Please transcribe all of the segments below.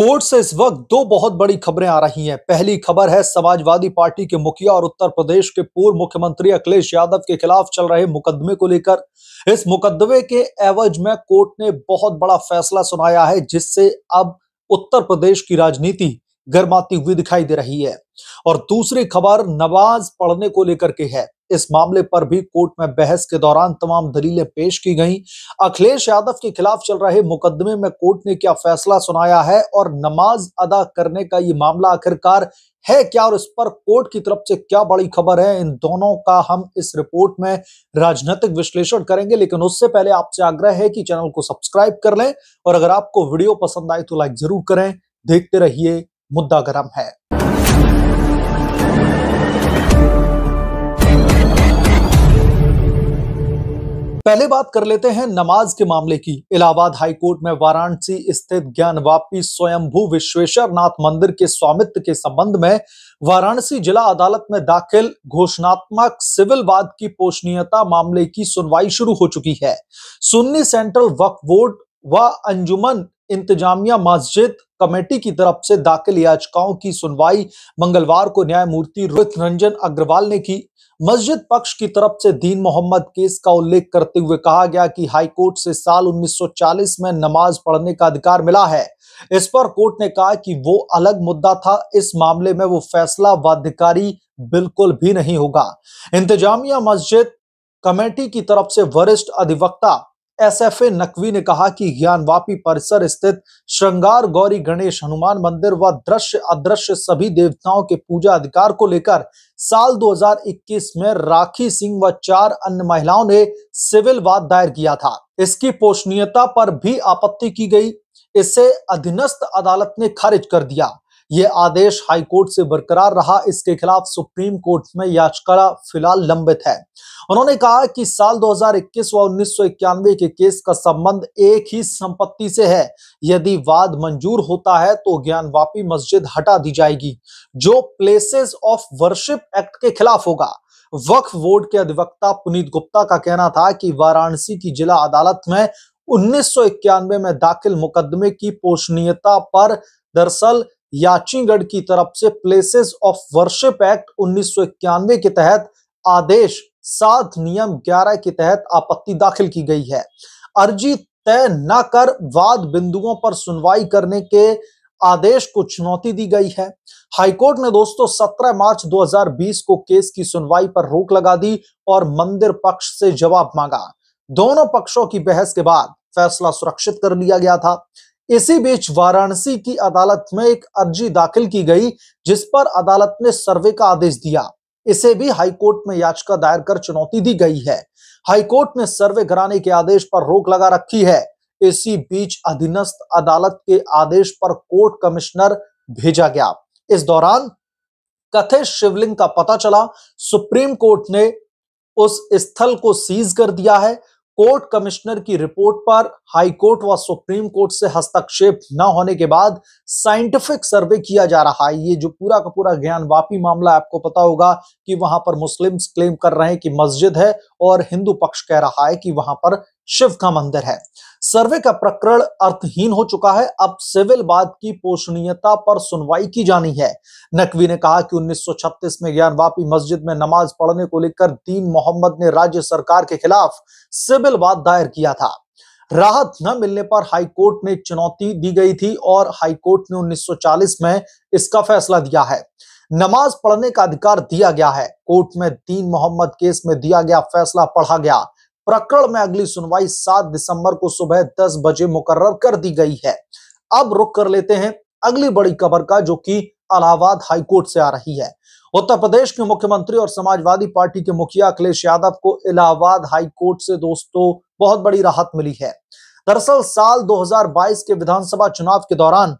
Court से इस वक्त दो बहुत बड़ी खबरें आ रही हैं पहली खबर है समाजवादी पार्टी के मुखिया और उत्तर प्रदेश के पूर्व मुख्यमंत्री अखिलेश यादव के खिलाफ चल रहे मुकदमे को लेकर इस मुकदमे के एवज में कोर्ट ने बहुत बड़ा फैसला सुनाया है जिससे अब उत्तर प्रदेश की राजनीति गर्माती हुई दिखाई दे रही है और दूसरी खबर नमाज पढ़ने को लेकर के है इस मामले पर भी कोर्ट में बहस के दौरान तमाम दलीलें पेश की गईं। अखिलेश यादव के खिलाफ चल रहे मुकदमे में कोर्ट ने क्या फैसला सुनाया है और नमाज अदा करने का ये मामला आखिरकार है क्या और इस पर कोर्ट की तरफ से क्या बड़ी खबर है इन दोनों का हम इस रिपोर्ट में राजनीतिक विश्लेषण करेंगे लेकिन उससे पहले आपसे आग्रह है कि चैनल को सब्सक्राइब कर लें और अगर आपको वीडियो पसंद आए तो लाइक जरूर करें देखते रहिए मुद्दा गर्म है पहले बात कर लेते हैं नमाज के मामले की इलाहाबाद हाईकोर्ट में वाराणसी स्थित ज्ञानवापी स्वयंभू विश्वेश्वर नाथ मंदिर के स्वामित्व के संबंध में वाराणसी जिला अदालत में दाखिल घोषणात्मक सिविल वाद की पोषणीयता मामले की सुनवाई शुरू हो चुकी है सुन्नी सेंट्रल वक्फ बोर्ड व अंजुमन इंतजामिया मस्जिद कमेटी की तरफ से दाखिल याचिकाओं की सुनवाई मंगलवार को न्यायमूर्ति रोहित रंजन अग्रवाल ने की मस्जिद पक्ष की तरफ से दीन मोहम्मद केस का उल्लेख करते हुए कहा गया कि हाईकोर्ट से साल 1940 में नमाज पढ़ने का अधिकार मिला है इस पर कोर्ट ने कहा कि वो अलग मुद्दा था इस मामले में वो फैसला वाधिकारी बिल्कुल भी नहीं होगा इंतजामिया मस्जिद कमेटी की तरफ से वरिष्ठ अधिवक्ता एसएफए नकवी ने कहा कि ज्ञानवापी परिसर स्थित श्रृंगार गौरी गणेश हनुमान मंदिर व दृश्य अदृश्य सभी देवताओं के पूजा अधिकार को लेकर साल 2021 में राखी सिंह व चार अन्य महिलाओं ने सिविल वाद दायर किया था इसकी पोषणीयता पर भी आपत्ति की गई इसे अधीनस्थ अदालत ने खारिज कर दिया ये आदेश हाईकोर्ट से बरकरार रहा इसके खिलाफ सुप्रीम कोर्ट में याचिका फिलहाल लंबित है उन्होंने कहा कि साल 2021 व उन्नीस के केस का संबंध एक ही संपत्ति से है यदि वाद मंजूर होता है तो ज्ञानवापी मस्जिद हटा दी जाएगी जो प्लेसेस ऑफ वर्शिप एक्ट के खिलाफ होगा वक्फ बोर्ड के अधिवक्ता पुनीत गुप्ता का कहना था कि वाराणसी की जिला अदालत में उन्नीस में दाखिल मुकदमे की पोषणीयता पर दरअसल याचीगढ़ की तरफ से प्लेसेस ऑफ वर्शिप एक्ट उन्नीस के तहत आदेश सात नियम 11 के तहत आपत्ति दाखिल की गई है अर्जी तय न कर वाद बिंदुओं पर सुनवाई करने के आदेश को चुनौती दी गई है हाईकोर्ट ने दोस्तों 17 मार्च 2020 को केस की सुनवाई पर रोक लगा दी और मंदिर पक्ष से जवाब मांगा दोनों पक्षों की बहस के बाद फैसला सुरक्षित कर लिया गया था इसी बीच वाराणसी की अदालत में एक अर्जी दाखिल की गई जिस पर अदालत ने सर्वे का आदेश दिया इसे भी हाईकोर्ट में याचिका दायर कर चुनौती दी गई है हाईकोर्ट ने सर्वे कराने के आदेश पर रोक लगा रखी है इसी बीच अधीनस्थ अदालत के आदेश पर कोर्ट कमिश्नर भेजा गया इस दौरान कथित शिवलिंग का पता चला सुप्रीम कोर्ट ने उस स्थल को सीज कर दिया है कोर्ट कमिश्नर की रिपोर्ट पर हाई कोर्ट व सुप्रीम कोर्ट से हस्तक्षेप न होने के बाद साइंटिफिक सर्वे किया जा रहा है ये जो पूरा का पूरा ज्ञान वापी मामला आपको पता होगा कि वहां पर मुस्लिम्स क्लेम कर रहे हैं कि मस्जिद है और हिंदू पक्ष कह रहा है कि वहां पर शिव का मंदिर है सर्वे का प्रकरण अर्थहीन हो चुका है अब सिविल वाद की पोषणीयता पर सुनवाई की जानी है नकवी ने कहा कि 1936 में ज्ञान वापी मस्जिद में नमाज पढ़ने को लेकर दीन मोहम्मद ने राज्य सरकार के खिलाफ सिविल वाद दायर किया था राहत न मिलने पर हाईकोर्ट ने चुनौती दी गई थी और हाईकोर्ट ने 1940 में इसका फैसला दिया है नमाज पढ़ने का अधिकार दिया गया है कोर्ट में दीन मोहम्मद केस में दिया गया फैसला पढ़ा गया प्रकरण में अगली सुनवाई 7 दिसंबर को सुबह 10 बजे मुकर्र कर दी गई है अब रुक कर लेते हैं अगली बड़ी खबर का जो कि अलाहाबाद हाईकोर्ट से आ रही है उत्तर प्रदेश के मुख्यमंत्री और समाजवादी पार्टी के मुखिया अखिलेश यादव को इलाहाबाद हाईकोर्ट से दोस्तों बहुत बड़ी राहत मिली है दरअसल साल 2022 के विधानसभा चुनाव के दौरान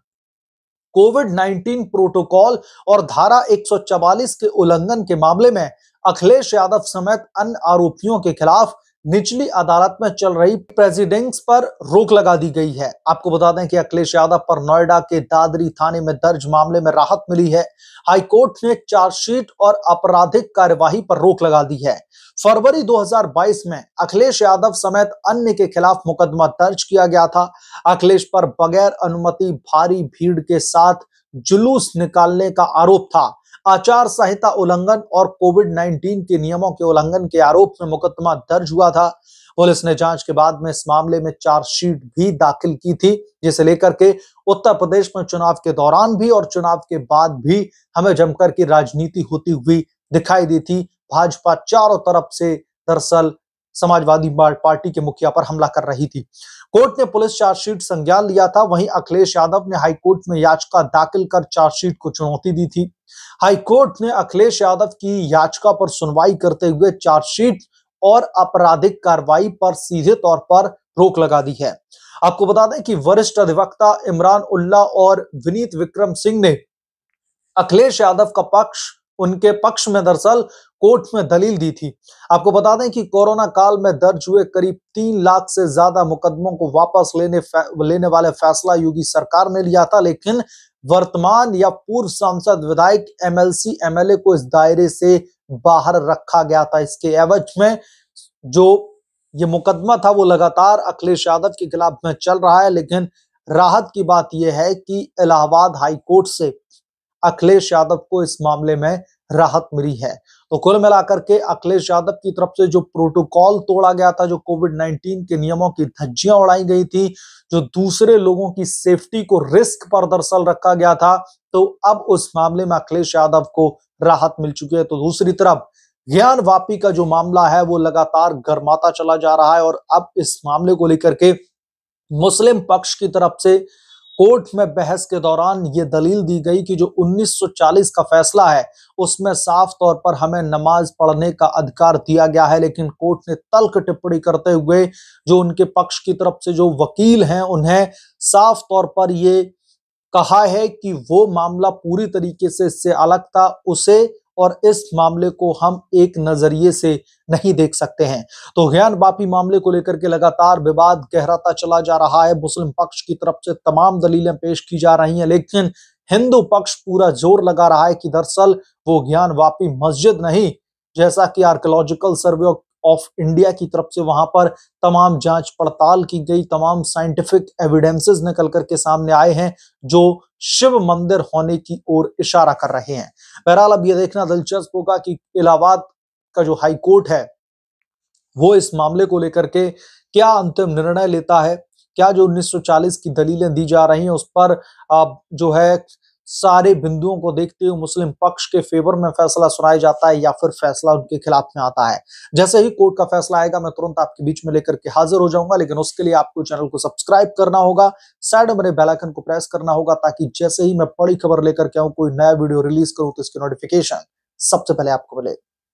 कोविड 19 प्रोटोकॉल और धारा 144 के उल्लंघन के मामले में अखिलेश यादव समेत अन्य आरोपियों के खिलाफ निचली अदालत में चल रही प्रेसिडेंट्स पर रोक लगा दी गई है आपको बता दें कि अखिलेश यादव पर नोएडा के दादरी थाने में दर्ज मामले में राहत मिली है हाईकोर्ट ने चार्जशीट और आपराधिक कार्यवाही पर रोक लगा दी है फरवरी 2022 में अखिलेश यादव समेत अन्य के खिलाफ मुकदमा दर्ज किया गया था अखिलेश पर बगैर अनुमति भारी भीड़ के साथ जुलूस निकालने का आरोप था आचार संहिता उल्लंघन और कोविड 19 के नियमों के उल्लंघन के आरोप में मुकदमा दर्ज हुआ था पुलिस ने जांच के बाद में इस मामले में चार्जशीट भी दाखिल की थी जिसे लेकर के उत्तर प्रदेश में चुनाव के दौरान भी और चुनाव के बाद भी हमें जमकर की राजनीति होती हुई दिखाई दी थी भाजपा चारों तरफ से दरअसल समाजवादी पार्टी के मुखिया पर हमला कर रही थी कोर्ट ने पुलिस चार्जशीट संज्ञान लिया था वहीं अखिलेश यादव ने हाईकोर्ट में याचिका दाखिल कर चार्जशीट को चुनौती दी थी हाईकोर्ट ने अखिलेश यादव की याचिका पर सुनवाई करते हुए चार्जशीट और आपराधिक कार्रवाई पर सीधे तौर पर रोक लगा दी है आपको बता दें कि वरिष्ठ अधिवक्ता इमरान उल्ला और विनीत विक्रम सिंह ने अखिलेश यादव का पक्ष उनके पक्ष में दरअसल कोर्ट में दलील दी थी आपको बता दें कि कोरोना काल में दर्ज हुए करीब तीन लाख से ज्यादा मुकदमों को वापस लेने लेने वाले फैसला योगी सरकार ने लिया था लेकिन वर्तमान या पूर्व सांसद विधायक एमएलसी एमएलए को इस दायरे से बाहर रखा गया था इसके एवज में जो ये मुकदमा था वो लगातार अखिलेश यादव के खिलाफ में चल रहा है लेकिन राहत की बात यह है कि इलाहाबाद हाईकोर्ट से अखिलेश यादव को इस मामले में राहत मिली है तो कुल मिलाकर के अखिलेश यादव की तरफ से जो प्रोटोकॉल तोड़ा गया था जो कोविड 19 के नियमों की धज्जियां उड़ाई गई थी जो दूसरे लोगों की सेफ्टी को रिस्क पर दरअसल रखा गया था तो अब उस मामले में अखिलेश यादव को राहत मिल चुकी है तो दूसरी तरफ ज्ञान वापी का जो मामला है वो लगातार गर्माता चला जा रहा है और अब इस मामले को लेकर के मुस्लिम पक्ष की तरफ से कोर्ट में बहस के दौरान ये दलील दी गई कि जो 1940 का फैसला है उसमें साफ तौर पर हमें नमाज पढ़ने का अधिकार दिया गया है लेकिन कोर्ट ने तल्क टिप्पणी करते हुए जो उनके पक्ष की तरफ से जो वकील हैं उन्हें साफ तौर पर ये कहा है कि वो मामला पूरी तरीके से इससे अलग था उसे और इस मामले को हम एक नजरिए से नहीं देख सकते हैं तो ज्ञान बापी मामले को लेकर के लगातार विवाद गहराता चला जा रहा है मुस्लिम पक्ष की तरफ से तमाम दलीलें पेश की जा रही हैं लेकिन हिंदू पक्ष पूरा जोर लगा रहा है कि दरअसल वो ज्ञान वापी मस्जिद नहीं जैसा कि आर्कोलॉजिकल सर्वे ऑफ इंडिया की तरफ से वहां पर तमाम जांच पड़ताल की गई तमाम साइंटिफिक एविडेंसेस निकल करके सामने आए हैं जो शिव मंदिर होने की ओर इशारा कर रहे हैं बहरहाल अब ये देखना दिलचस्प होगा कि इलाहाबाद का जो हाई कोर्ट है वो इस मामले को लेकर के क्या अंतिम निर्णय लेता है क्या जो 1940 की दलीलें दी जा रही हैं उस पर जो है सारे बिंदुओं को देखते हुए मुस्लिम पक्ष के फेवर में फैसला सुनाया जाता है या फिर फैसला उनके खिलाफ में आता है जैसे ही कोर्ट का फैसला आएगा मैं तुरंत आपके बीच में लेकर के हाजिर हो जाऊंगा लेकिन उसके लिए आपको चैनल को सब्सक्राइब करना होगा साइड में बेलाइकन को प्रेस करना होगा ताकि जैसे ही मैं बड़ी खबर लेकर के आऊँ कोई नया वीडियो रिलीज करूँ तो इसकी नोटिफिकेशन सबसे पहले आपको मिले